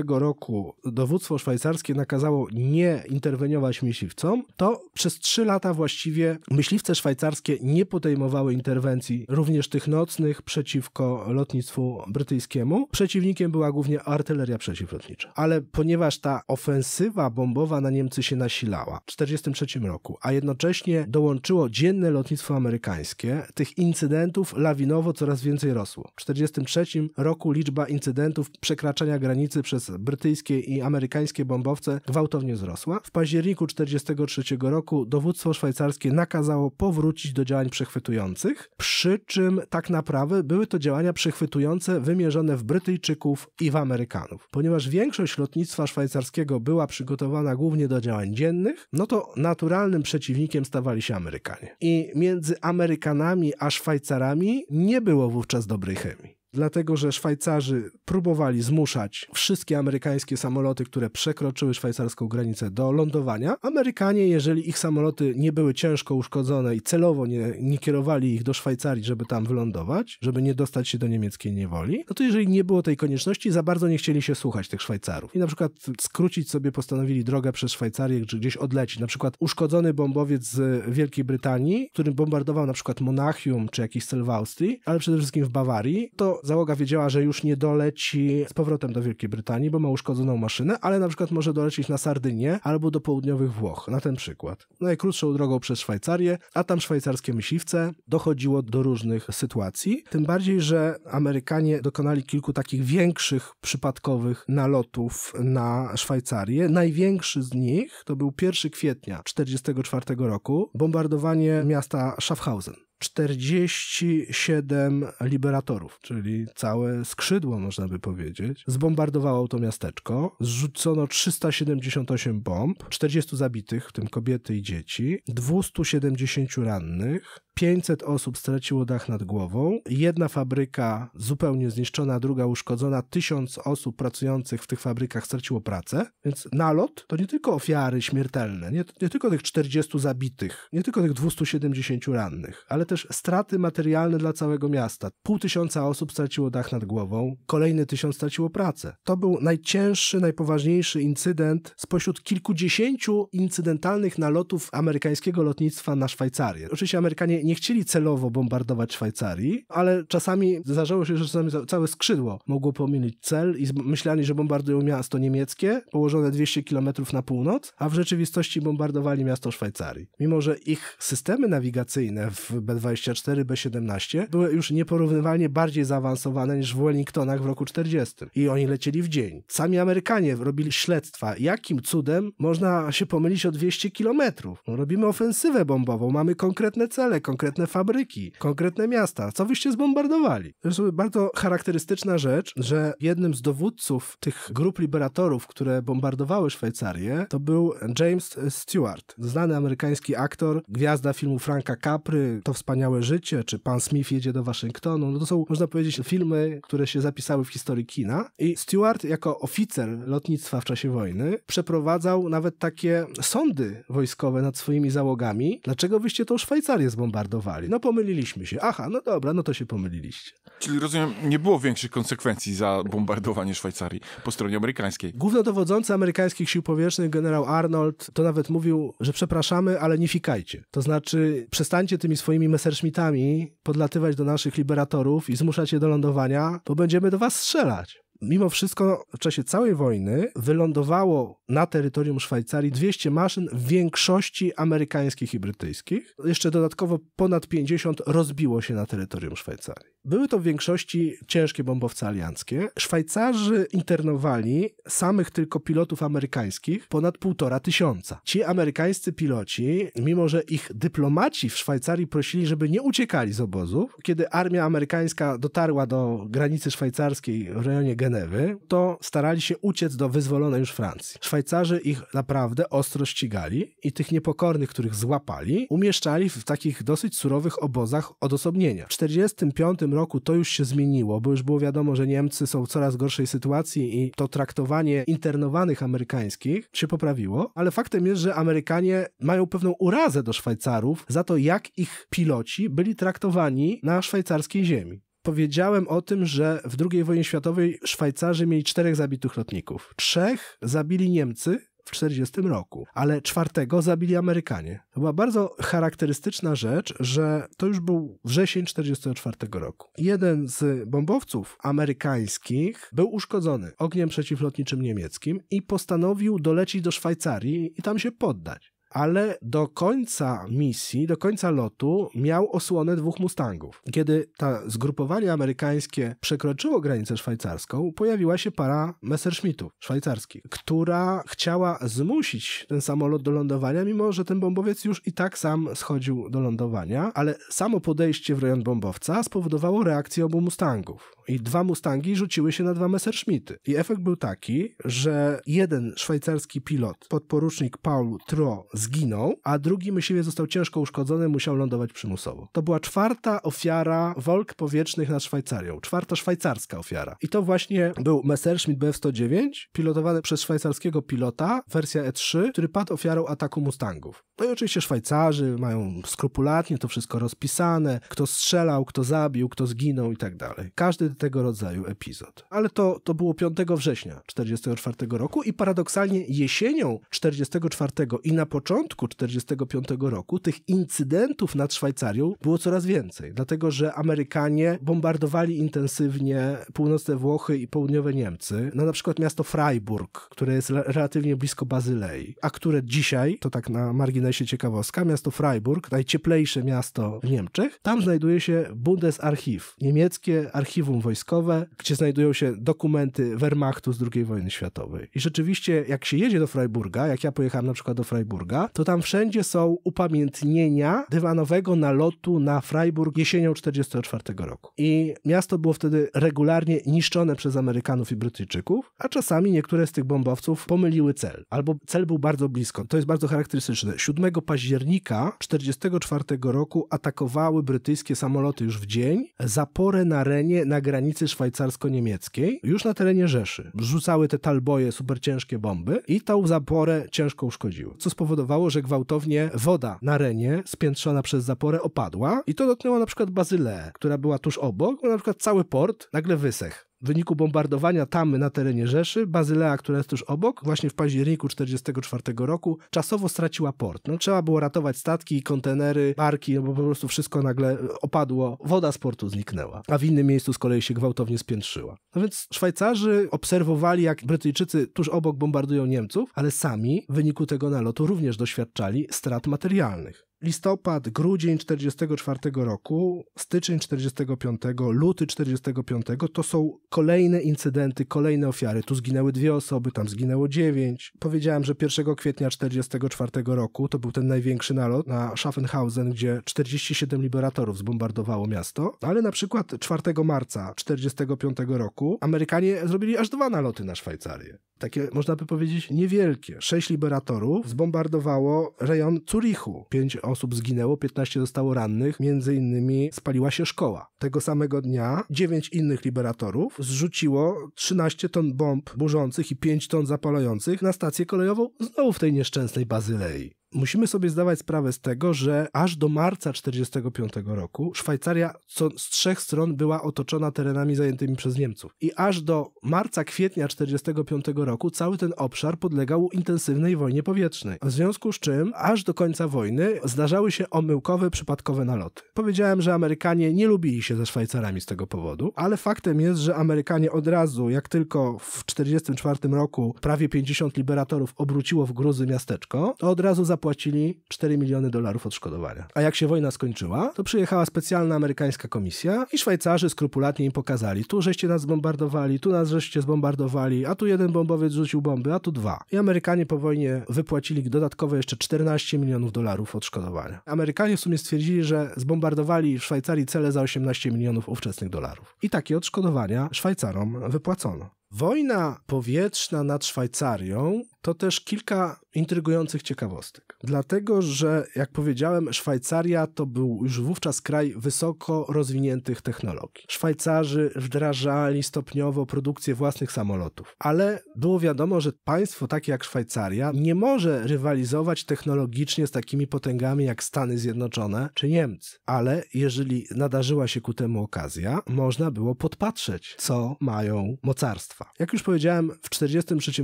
roku dowództwo szwajcarskie nakazało nie interweniować myśliwcom, to przez trzy lata właściwie myśliwce szwajcarskie nie podejmowały interwencji, również tych nocnych, przeciwko lotnictwu brytyjskiemu. Przeciwnikiem była głównie artyleria przeciwlotnicza. Ale ponieważ ta ofensywa bombowa na Niemcy się nasilała w 1943 roku, a jednocześnie dołączyło dzienne lotnictwo amerykańskie, tych incydentów lawinowo coraz więcej rosło. W 1943 roku liczba incydentów przekraczania granicy przez brytyjskie i amerykańskie bombowce gwałtownie wzrosła. W październiku 1943 roku dowództwo szwajcarskie nakazało powrócić do działań przechwytujących, Zjednoczonych, przy czym tak naprawdę były to działania przechwytujące wymierzone w Brytyjczyków i w Amerykanów. Ponieważ większość lotnictwa szwajcarskiego była przygotowana głównie do działań dziennych, no to naturalnym przeciwnikiem stawali się Amerykanie. I między Amerykanami a Szwajcarami nie było wówczas dobrej chemii dlatego że Szwajcarzy próbowali zmuszać wszystkie amerykańskie samoloty, które przekroczyły szwajcarską granicę, do lądowania. Amerykanie, jeżeli ich samoloty nie były ciężko uszkodzone i celowo nie, nie kierowali ich do Szwajcarii, żeby tam wylądować, żeby nie dostać się do niemieckiej niewoli, no to jeżeli nie było tej konieczności, za bardzo nie chcieli się słuchać tych Szwajcarów. I na przykład skrócić sobie postanowili drogę przez Szwajcarię, czy gdzieś odlecić. Na przykład uszkodzony bombowiec z Wielkiej Brytanii, który bombardował na przykład Monachium czy jakiś cel w Austrii, ale przede wszystkim w Bawarii, to załoga wiedziała, że już nie doleci z powrotem do Wielkiej Brytanii, bo ma uszkodzoną maszynę, ale na przykład może dolecieć na Sardynię albo do południowych Włoch, na ten przykład. Najkrótszą drogą przez Szwajcarię, a tam szwajcarskie myśliwce dochodziło do różnych sytuacji. Tym bardziej, że Amerykanie dokonali kilku takich większych przypadkowych nalotów na Szwajcarię. Największy z nich to był 1 kwietnia 1944 roku bombardowanie miasta Schaffhausen. 47 liberatorów, czyli całe skrzydło, można by powiedzieć, zbombardowało to miasteczko. Zrzucono 378 bomb, 40 zabitych, w tym kobiety i dzieci, 270 rannych, 500 osób straciło dach nad głową, jedna fabryka zupełnie zniszczona, druga uszkodzona, 1000 osób pracujących w tych fabrykach straciło pracę, więc nalot to nie tylko ofiary śmiertelne, nie, nie tylko tych 40 zabitych, nie tylko tych 270 rannych, ale też straty materialne dla całego miasta. Pół tysiąca osób straciło dach nad głową, kolejny tysiąc straciło pracę. To był najcięższy, najpoważniejszy incydent spośród kilkudziesięciu incydentalnych nalotów amerykańskiego lotnictwa na Szwajcarię. Oczywiście Amerykanie nie chcieli celowo bombardować Szwajcarii, ale czasami zdarzało się, że czasami całe skrzydło mogło pomylić cel i myśleli, że bombardują miasto niemieckie położone 200 km na północ, a w rzeczywistości bombardowali miasto Szwajcarii. Mimo, że ich systemy nawigacyjne w B-24, B-17 były już nieporównywalnie bardziej zaawansowane niż w Wellingtonach w roku 40. I oni lecieli w dzień. Sami Amerykanie robili śledztwa, jakim cudem można się pomylić o 200 km. No, robimy ofensywę bombową, mamy konkretne cele, konkretne konkretne fabryki, konkretne miasta. Co wyście zbombardowali? To jest bardzo charakterystyczna rzecz, że jednym z dowódców tych grup liberatorów, które bombardowały Szwajcarię, to był James Stewart, znany amerykański aktor, gwiazda filmu Franka Capry, To wspaniałe życie, czy Pan Smith jedzie do Waszyngtonu. No to są, można powiedzieć, filmy, które się zapisały w historii kina. I Stewart jako oficer lotnictwa w czasie wojny przeprowadzał nawet takie sądy wojskowe nad swoimi załogami. Dlaczego wyście tą Szwajcarię zbombardowali? No pomyliliśmy się. Aha, no dobra, no to się pomyliliście. Czyli rozumiem, nie było większych konsekwencji za bombardowanie Szwajcarii po stronie amerykańskiej. Głównodowodzący amerykańskich sił powietrznych generał Arnold to nawet mówił, że przepraszamy, ale nie fikajcie. To znaczy przestańcie tymi swoimi messerschmittami podlatywać do naszych liberatorów i zmuszać je do lądowania, bo będziemy do was strzelać. Mimo wszystko w czasie całej wojny wylądowało na terytorium Szwajcarii 200 maszyn, w większości amerykańskich i brytyjskich. Jeszcze dodatkowo ponad 50 rozbiło się na terytorium Szwajcarii. Były to w większości ciężkie bombowce alianckie. Szwajcarzy internowali samych tylko pilotów amerykańskich ponad półtora tysiąca. Ci amerykańscy piloci, mimo że ich dyplomaci w Szwajcarii prosili, żeby nie uciekali z obozów, kiedy armia amerykańska dotarła do granicy szwajcarskiej w rejonie Genewy, to starali się uciec do wyzwolonej już Francji. Szwajcarzy ich naprawdę ostro ścigali i tych niepokornych, których złapali, umieszczali w takich dosyć surowych obozach odosobnienia. W 1945 roku to już się zmieniło, bo już było wiadomo, że Niemcy są w coraz gorszej sytuacji i to traktowanie internowanych amerykańskich się poprawiło, ale faktem jest, że Amerykanie mają pewną urazę do Szwajcarów za to, jak ich piloci byli traktowani na szwajcarskiej ziemi powiedziałem o tym, że w II wojnie światowej Szwajcarzy mieli czterech zabitych lotników. Trzech zabili Niemcy, w 40 roku, ale czwartego zabili Amerykanie. To była bardzo charakterystyczna rzecz, że to już był wrzesień 44 roku. Jeden z bombowców amerykańskich był uszkodzony ogniem przeciwlotniczym niemieckim i postanowił dolecić do Szwajcarii i tam się poddać ale do końca misji, do końca lotu miał osłonę dwóch Mustangów. Kiedy ta zgrupowanie amerykańskie przekroczyło granicę szwajcarską, pojawiła się para Messerschmittów szwajcarskich, która chciała zmusić ten samolot do lądowania, mimo że ten bombowiec już i tak sam schodził do lądowania, ale samo podejście w rejon bombowca spowodowało reakcję obu Mustangów. I dwa Mustangi rzuciły się na dwa Messerschmitty. I efekt był taki, że jeden szwajcarski pilot, podporucznik Paul Tro zginął, a drugi myśliwiec został ciężko uszkodzony, musiał lądować przymusowo. To była czwarta ofiara walk powietrznych nad Szwajcarią, czwarta szwajcarska ofiara. I to właśnie był Messerschmitt Bf-109, pilotowany przez szwajcarskiego pilota, wersja E3, który padł ofiarą ataku Mustangów. No i oczywiście Szwajcarzy mają skrupulatnie to wszystko rozpisane, kto strzelał, kto zabił, kto zginął i tak dalej. Każdy tego rodzaju epizod. Ale to, to było 5 września 1944 roku i paradoksalnie jesienią 1944 i na początku początku 1945 roku tych incydentów nad Szwajcarią było coraz więcej, dlatego że Amerykanie bombardowali intensywnie północne Włochy i południowe Niemcy. No na przykład miasto Freiburg, które jest relatywnie blisko Bazylei, a które dzisiaj, to tak na marginesie ciekawostka, miasto Freiburg, najcieplejsze miasto w Niemczech, tam znajduje się Bundesarchiv, niemieckie archiwum wojskowe, gdzie znajdują się dokumenty Wehrmachtu z II wojny światowej. I rzeczywiście, jak się jedzie do Freiburga, jak ja pojechałem na przykład do Freiburga, to tam wszędzie są upamiętnienia dywanowego nalotu na Freiburg jesienią 1944 roku. I miasto było wtedy regularnie niszczone przez Amerykanów i Brytyjczyków, a czasami niektóre z tych bombowców pomyliły cel, albo cel był bardzo blisko. To jest bardzo charakterystyczne. 7 października 1944 roku atakowały brytyjskie samoloty już w dzień zaporę na Renie na granicy szwajcarsko-niemieckiej, już na terenie Rzeszy. Rzucały te talboje superciężkie bomby i tą zaporę ciężko uszkodziły, co spowodowało spowodowało, że gwałtownie woda na Renie, spiętrzona przez zaporę, opadła i to dotknęło na przykład Bazyleę, która była tuż obok, bo na przykład cały port nagle wysechł w wyniku bombardowania Tamy na terenie Rzeszy, Bazylea, która jest tuż obok, właśnie w październiku 1944 roku, czasowo straciła port. No, trzeba było ratować statki, kontenery, barki, no bo po prostu wszystko nagle e, opadło, woda z portu zniknęła, a w innym miejscu z kolei się gwałtownie spiętrzyła. No więc Szwajcarzy obserwowali, jak Brytyjczycy tuż obok bombardują Niemców, ale sami w wyniku tego nalotu również doświadczali strat materialnych listopad, grudzień 44 roku, styczeń 45, luty 45 to są kolejne incydenty, kolejne ofiary. Tu zginęły dwie osoby, tam zginęło dziewięć. Powiedziałem, że 1 kwietnia 44 roku to był ten największy nalot na Schaffenhausen, gdzie 47 liberatorów zbombardowało miasto, ale na przykład 4 marca 45 roku Amerykanie zrobili aż dwa naloty na Szwajcarię takie, można by powiedzieć, niewielkie. Sześć liberatorów zbombardowało rejon Curichu. Pięć osób zginęło, piętnaście zostało rannych, między innymi spaliła się szkoła. Tego samego dnia dziewięć innych liberatorów zrzuciło 13 ton bomb burzących i 5 ton zapalających na stację kolejową znowu w tej nieszczęsnej Bazylei musimy sobie zdawać sprawę z tego, że aż do marca 1945 roku Szwajcaria co, z trzech stron była otoczona terenami zajętymi przez Niemców. I aż do marca, kwietnia 1945 roku cały ten obszar podlegał intensywnej wojnie powietrznej. W związku z czym aż do końca wojny zdarzały się omyłkowe, przypadkowe naloty. Powiedziałem, że Amerykanie nie lubili się ze Szwajcarami z tego powodu, ale faktem jest, że Amerykanie od razu, jak tylko w 1944 roku prawie 50 liberatorów obróciło w gruzy miasteczko, to od razu zapomnieli zapłacili 4 miliony dolarów odszkodowania. A jak się wojna skończyła, to przyjechała specjalna amerykańska komisja i Szwajcarzy skrupulatnie im pokazali, tu żeście nas zbombardowali, tu nas żeście zbombardowali, a tu jeden bombowiec rzucił bomby, a tu dwa. I Amerykanie po wojnie wypłacili dodatkowo jeszcze 14 milionów dolarów odszkodowania. Amerykanie w sumie stwierdzili, że zbombardowali w Szwajcarii cele za 18 milionów ówczesnych dolarów. I takie odszkodowania Szwajcarom wypłacono. Wojna powietrzna nad Szwajcarią to też kilka intrygujących ciekawostek. Dlatego, że jak powiedziałem, Szwajcaria to był już wówczas kraj wysoko rozwiniętych technologii. Szwajcarzy wdrażali stopniowo produkcję własnych samolotów, ale było wiadomo, że państwo takie jak Szwajcaria nie może rywalizować technologicznie z takimi potęgami jak Stany Zjednoczone czy Niemcy. Ale jeżeli nadarzyła się ku temu okazja, można było podpatrzeć, co mają mocarstwa. Jak już powiedziałem, w 1943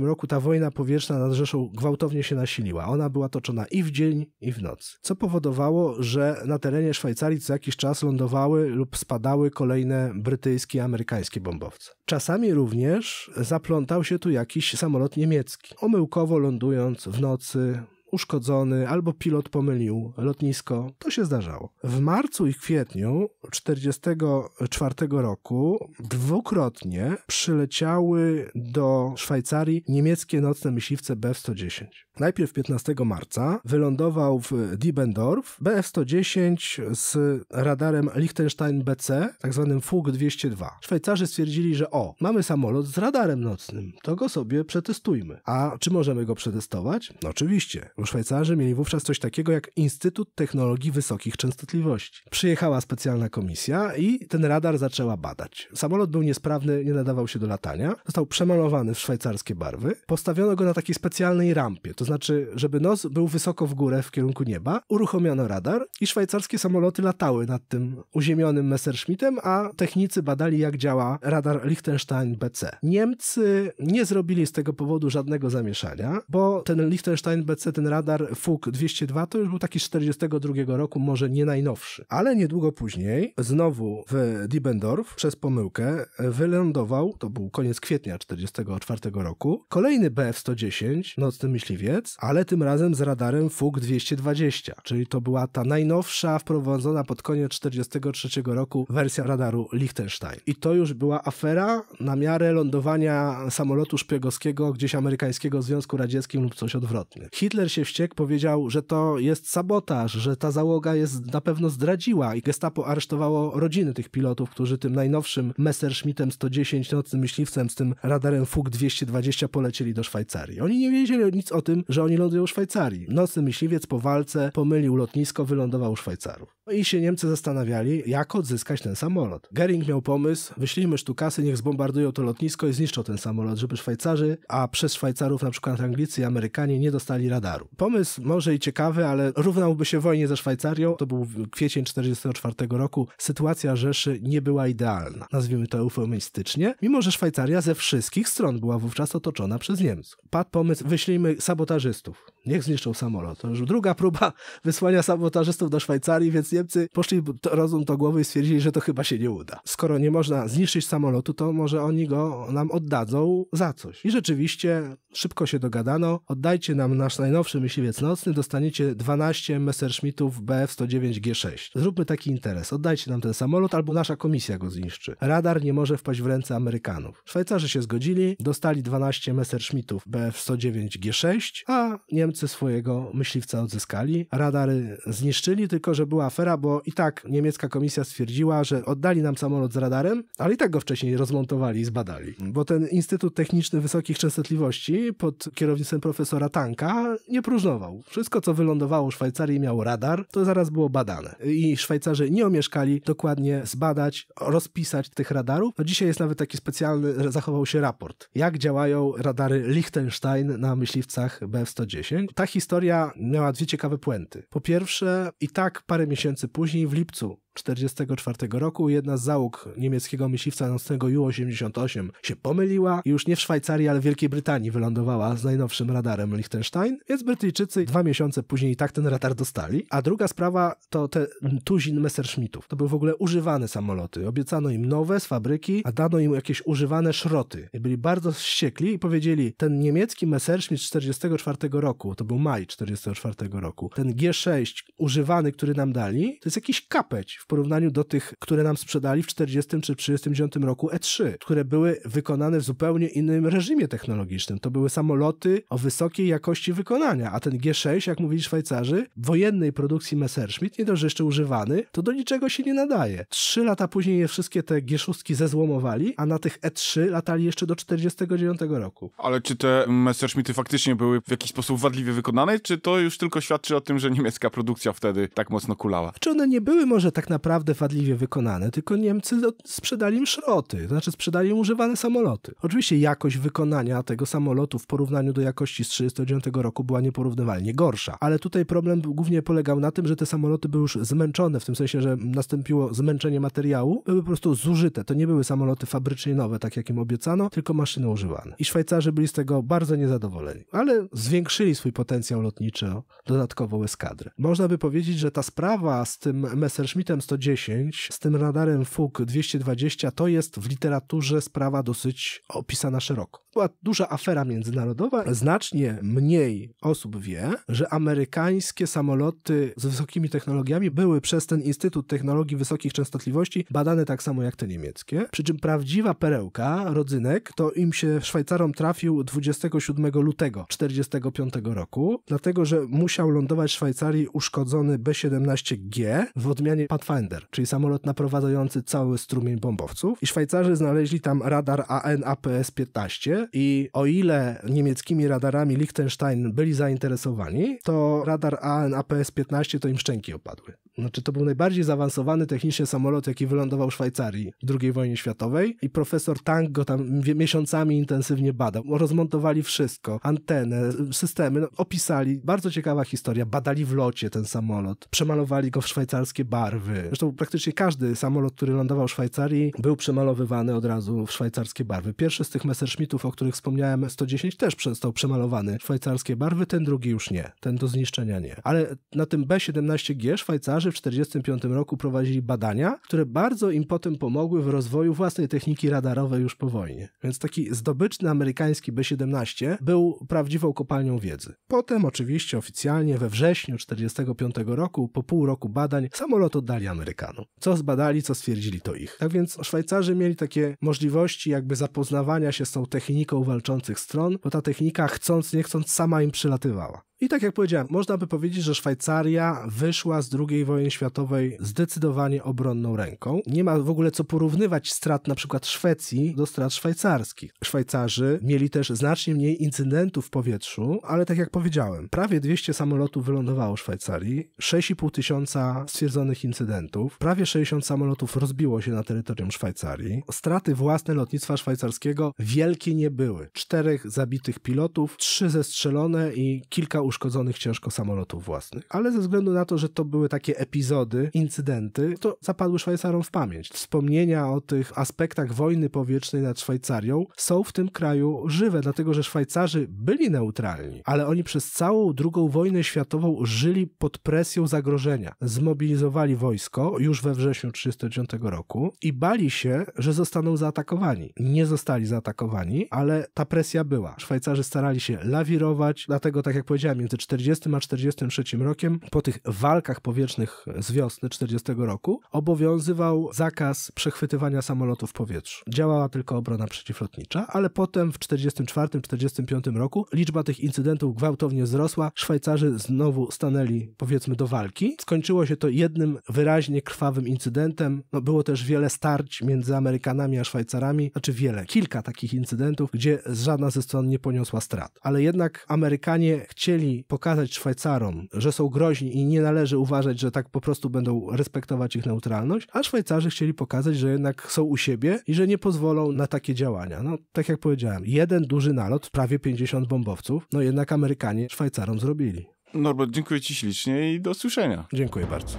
roku ta wojna powietrzna nad Rzeszą gwałtownie się nasiliła. Ona była toczona i w dzień, i w noc, co powodowało, że na terenie Szwajcarii co jakiś czas lądowały lub spadały kolejne brytyjskie i amerykańskie bombowce. Czasami również zaplątał się tu jakiś samolot niemiecki, omyłkowo lądując w nocy uszkodzony albo pilot pomylił lotnisko. To się zdarzało. W marcu i kwietniu 1944 roku dwukrotnie przyleciały do Szwajcarii niemieckie nocne myśliwce BF-110. Najpierw 15 marca wylądował w Diebendorf BF-110 z radarem Liechtenstein BC, tak zwanym FUG-202. Szwajcarzy stwierdzili, że o, mamy samolot z radarem nocnym, to go sobie przetestujmy. A czy możemy go przetestować? No oczywiście. Bo Szwajcarzy mieli wówczas coś takiego jak Instytut Technologii Wysokich Częstotliwości. Przyjechała specjalna komisja i ten radar zaczęła badać. Samolot był niesprawny, nie nadawał się do latania. Został przemalowany w szwajcarskie barwy. Postawiono go na takiej specjalnej rampie, to znaczy, żeby nos był wysoko w górę w kierunku nieba, uruchomiono radar i szwajcarskie samoloty latały nad tym uziemionym Messerschmittem, a technicy badali, jak działa radar Liechtenstein BC. Niemcy nie zrobili z tego powodu żadnego zamieszania, bo ten Liechtenstein BC, ten radar FUK 202 to już był taki z 1942 roku, może nie najnowszy. Ale niedługo później, znowu w Diebendorf, przez pomyłkę, wylądował, to był koniec kwietnia 1944 roku, kolejny BF-110, nocny myśliwie, ale tym razem z radarem FUG-220, czyli to była ta najnowsza, wprowadzona pod koniec 1943 roku wersja radaru Liechtenstein. I to już była afera na miarę lądowania samolotu szpiegowskiego gdzieś amerykańskiego Związku Radzieckim lub coś odwrotnie. Hitler się wściekł, powiedział, że to jest sabotaż, że ta załoga jest na pewno zdradziła i gestapo aresztowało rodziny tych pilotów, którzy tym najnowszym Messerschmittem 110 nocnym myśliwcem z tym radarem FUG-220 polecieli do Szwajcarii. Oni nie wiedzieli nic o tym, że oni lądują w Szwajcarii. Nocny myśliwiec po walce pomylił lotnisko, wylądował u Szwajcarów. No i się Niemcy zastanawiali, jak odzyskać ten samolot. Gering miał pomysł, wyślijmy sztukasy, niech zbombardują to lotnisko i zniszczą ten samolot, żeby Szwajcarzy, a przez Szwajcarów na przykład Anglicy i Amerykanie nie dostali radaru. Pomysł może i ciekawy, ale równałby się wojnie ze Szwajcarią. To był kwiecień 1944 roku. Sytuacja Rzeszy nie była idealna, nazwijmy to eufemistycznie, mimo że Szwajcaria ze wszystkich stron była wówczas otoczona przez Niemców. Padł pomysł, wyślijmy sabotaż sabotażystów. Niech zniszczą samolot. To już druga próba wysłania sabotażystów do Szwajcarii, więc Niemcy poszli rozum do głowy i stwierdzili, że to chyba się nie uda. Skoro nie można zniszczyć samolotu, to może oni go nam oddadzą za coś. I rzeczywiście szybko się dogadano. Oddajcie nam nasz najnowszy myśliwiec nocny, dostaniecie 12 Messerschmittów BF-109G6. Zróbmy taki interes. Oddajcie nam ten samolot, albo nasza komisja go zniszczy. Radar nie może wpaść w ręce Amerykanów. Szwajcarzy się zgodzili, dostali 12 Messerschmittów BF-109G6, a Niemcy swojego myśliwca odzyskali, radary zniszczyli, tylko że była afera, bo i tak niemiecka komisja stwierdziła, że oddali nam samolot z radarem, ale i tak go wcześniej rozmontowali i zbadali. Bo ten Instytut Techniczny Wysokich Częstotliwości pod kierownictwem profesora Tanka nie próżnował. Wszystko, co wylądowało w Szwajcarii miało radar, to zaraz było badane. I Szwajcarzy nie omieszkali dokładnie zbadać, rozpisać tych radarów. No dzisiaj jest nawet taki specjalny, zachował się raport, jak działają radary Liechtenstein na myśliwcach BF-110, ta historia miała dwie ciekawe puenty. Po pierwsze, i tak parę miesięcy później, w lipcu 1944 roku jedna z załóg niemieckiego myśliwca nocnego U-88 się pomyliła i już nie w Szwajcarii, ale w Wielkiej Brytanii wylądowała z najnowszym radarem Liechtenstein, więc Brytyjczycy dwa miesiące później i tak ten radar dostali. A druga sprawa to te tuzin Messerschmittów. To były w ogóle używane samoloty. Obiecano im nowe z fabryki, a dano im jakieś używane szroty. I byli bardzo wściekli i powiedzieli, ten niemiecki Messerschmitt 1944 roku, to był maj 1944 roku, ten G6 używany, który nam dali, to jest jakiś kapeć w porównaniu do tych, które nam sprzedali w 40 czy 39 roku E3, które były wykonane w zupełnie innym reżimie technologicznym. To były samoloty o wysokiej jakości wykonania, a ten G6, jak mówili Szwajcarzy, wojennej produkcji Messerschmitt, nie dość, że jeszcze używany, to do niczego się nie nadaje. Trzy lata później je wszystkie te G6 zezłomowali, a na tych E3 latali jeszcze do 49 roku. Ale czy te Messerschmitty faktycznie były w jakiś sposób wadliwie wykonane, czy to już tylko świadczy o tym, że niemiecka produkcja wtedy tak mocno kulała? Czy one nie były może tak naprawdę wadliwie wykonane, tylko Niemcy sprzedali im szroty, to znaczy sprzedali im używane samoloty. Oczywiście jakość wykonania tego samolotu w porównaniu do jakości z 1939 roku była nieporównywalnie gorsza, ale tutaj problem głównie polegał na tym, że te samoloty były już zmęczone, w tym sensie, że nastąpiło zmęczenie materiału, były po prostu zużyte. To nie były samoloty fabrycznie nowe, tak jak im obiecano, tylko maszyny używane. I Szwajcarzy byli z tego bardzo niezadowoleni, ale zwiększyli swój potencjał lotniczy o dodatkową eskadrę. Można by powiedzieć, że ta sprawa z tym Messerschmittem 110 z tym radarem FUK 220 to jest w literaturze sprawa dosyć opisana szeroko była duża afera międzynarodowa. Znacznie mniej osób wie, że amerykańskie samoloty z wysokimi technologiami były przez ten Instytut Technologii Wysokich Częstotliwości badane tak samo jak te niemieckie. Przy czym prawdziwa perełka, rodzynek, to im się Szwajcarom trafił 27 lutego 1945 roku, dlatego że musiał lądować w Szwajcarii uszkodzony B-17G w odmianie Pathfinder, czyli samolot naprowadzający cały strumień bombowców. I Szwajcarzy znaleźli tam radar AN-APS-15, i o ile niemieckimi radarami Liechtenstein byli zainteresowani, to radar AN APS-15 to im szczęki opadły. Znaczy to był najbardziej zaawansowany technicznie samolot, jaki wylądował w Szwajcarii w II wojnie światowej i profesor Tang go tam miesiącami intensywnie badał. Rozmontowali wszystko, antenę, systemy, no, opisali. Bardzo ciekawa historia. Badali w locie ten samolot, przemalowali go w szwajcarskie barwy. Zresztą praktycznie każdy samolot, który lądował w Szwajcarii był przemalowywany od razu w szwajcarskie barwy. Pierwszy z tych Messerschmittów, o o których wspomniałem, 110 też został przemalowany. Szwajcarskie barwy, ten drugi już nie. Ten do zniszczenia nie. Ale na tym B17G Szwajcarzy w 1945 roku prowadzili badania, które bardzo im potem pomogły w rozwoju własnej techniki radarowej już po wojnie. Więc taki zdobyczny amerykański B17 był prawdziwą kopalnią wiedzy. Potem oczywiście oficjalnie we wrześniu 1945 roku, po pół roku badań, samolot oddali Amerykanom. Co zbadali, co stwierdzili, to ich. Tak więc Szwajcarzy mieli takie możliwości jakby zapoznawania się z tą techniką techniką walczących stron, bo ta technika chcąc nie chcąc sama im przylatywała. I tak jak powiedziałem, można by powiedzieć, że Szwajcaria wyszła z II wojny światowej zdecydowanie obronną ręką. Nie ma w ogóle co porównywać strat na przykład Szwecji do strat szwajcarskich. Szwajcarzy mieli też znacznie mniej incydentów w powietrzu, ale tak jak powiedziałem, prawie 200 samolotów wylądowało w Szwajcarii, 6,5 tysiąca stwierdzonych incydentów, prawie 60 samolotów rozbiło się na terytorium Szwajcarii. Straty własne lotnictwa szwajcarskiego wielkie nie były. Czterech zabitych pilotów, trzy zestrzelone i kilka uszkodzonych ciężko samolotów własnych. Ale ze względu na to, że to były takie epizody, incydenty, to zapadły Szwajcarom w pamięć. Wspomnienia o tych aspektach wojny powietrznej nad Szwajcarią są w tym kraju żywe, dlatego że Szwajcarzy byli neutralni, ale oni przez całą II wojnę światową żyli pod presją zagrożenia. Zmobilizowali wojsko już we wrześniu 1939 roku i bali się, że zostaną zaatakowani. Nie zostali zaatakowani, ale ta presja była. Szwajcarzy starali się lawirować, dlatego, tak jak powiedziałem, między 40 a 43 rokiem, po tych walkach powietrznych z wiosny 40 roku, obowiązywał zakaz przechwytywania samolotów w powietrzu. Działała tylko obrona przeciwlotnicza, ale potem w 44-45 roku liczba tych incydentów gwałtownie wzrosła. Szwajcarzy znowu stanęli, powiedzmy, do walki. Skończyło się to jednym wyraźnie krwawym incydentem. No, było też wiele starć między Amerykanami a Szwajcarami, znaczy wiele, kilka takich incydentów, gdzie żadna ze stron nie poniosła strat. Ale jednak Amerykanie chcieli chcieli pokazać Szwajcarom, że są groźni i nie należy uważać, że tak po prostu będą respektować ich neutralność, a Szwajcarzy chcieli pokazać, że jednak są u siebie i że nie pozwolą na takie działania. No, tak jak powiedziałem, jeden duży nalot, prawie 50 bombowców, no jednak Amerykanie Szwajcarom zrobili. Norbert, dziękuję Ci ślicznie i do usłyszenia. Dziękuję bardzo.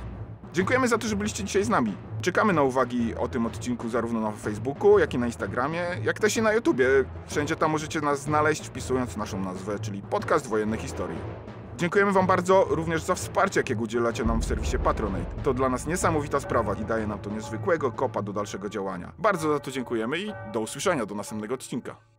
Dziękujemy za to, że byliście dzisiaj z nami. Czekamy na uwagi o tym odcinku zarówno na Facebooku, jak i na Instagramie, jak też i na YouTubie. Wszędzie tam możecie nas znaleźć wpisując naszą nazwę, czyli Podcast Wojenne Historii. Dziękujemy Wam bardzo również za wsparcie, jakiego udzielacie nam w serwisie Patronate. To dla nas niesamowita sprawa i daje nam to niezwykłego kopa do dalszego działania. Bardzo za to dziękujemy i do usłyszenia do następnego odcinka.